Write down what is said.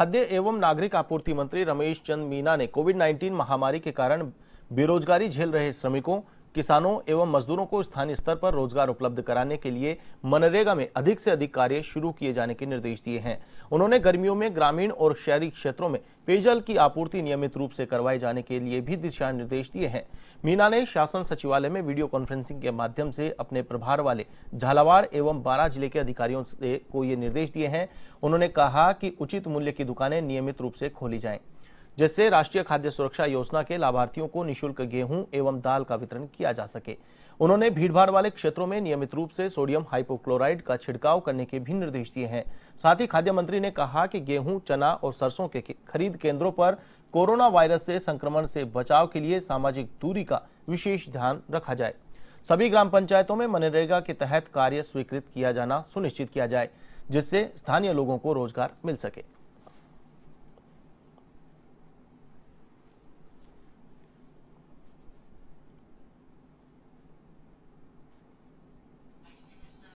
खाद्य एवं नागरिक आपूर्ति मंत्री रमेश चंद मीना ने कोविड 19 महामारी के कारण बेरोजगारी झेल रहे श्रमिकों किसानों एवं मजदूरों को स्थानीय स्तर पर रोजगार उपलब्ध कराने के लिए मनरेगा में अधिक से अधिक कार्य शुरू किए जाने के निर्देश दिए हैं उन्होंने गर्मियों में ग्रामीण और शहरी क्षेत्रों में पेयजल की आपूर्ति नियमित रूप से करवाए जाने के लिए भी दिशा निर्देश दिए हैं मीना ने शासन सचिवालय में वीडियो कॉन्फ्रेंसिंग के माध्यम से अपने प्रभार वाले झालावाड़ एवं बारा जिले के अधिकारियों को ये निर्देश दिए हैं उन्होंने कहा कि उचित मूल्य की दुकानें नियमित रूप से खोली जाएं जिससे राष्ट्रीय खाद्य सुरक्षा योजना के लाभार्थियों को निशुल्क गेहूं एवं दाल का वितरण किया जा सके उन्होंने भीड़भाड़ वाले क्षेत्रों में नियमित रूप से सोडियम हाइपोक्लोराइड का छिड़काव करने के भी निर्देश दिए हैं साथ ही खाद्य मंत्री ने कहा कि गेहूं चना और सरसों के खरीद केंद्रों पर कोरोना वायरस से संक्रमण से बचाव के लिए सामाजिक दूरी का विशेष ध्यान रखा जाए सभी ग्राम पंचायतों में मनरेगा के तहत कार्य स्वीकृत किया जाना सुनिश्चित किया जाए जिससे स्थानीय लोगों को रोजगार मिल सके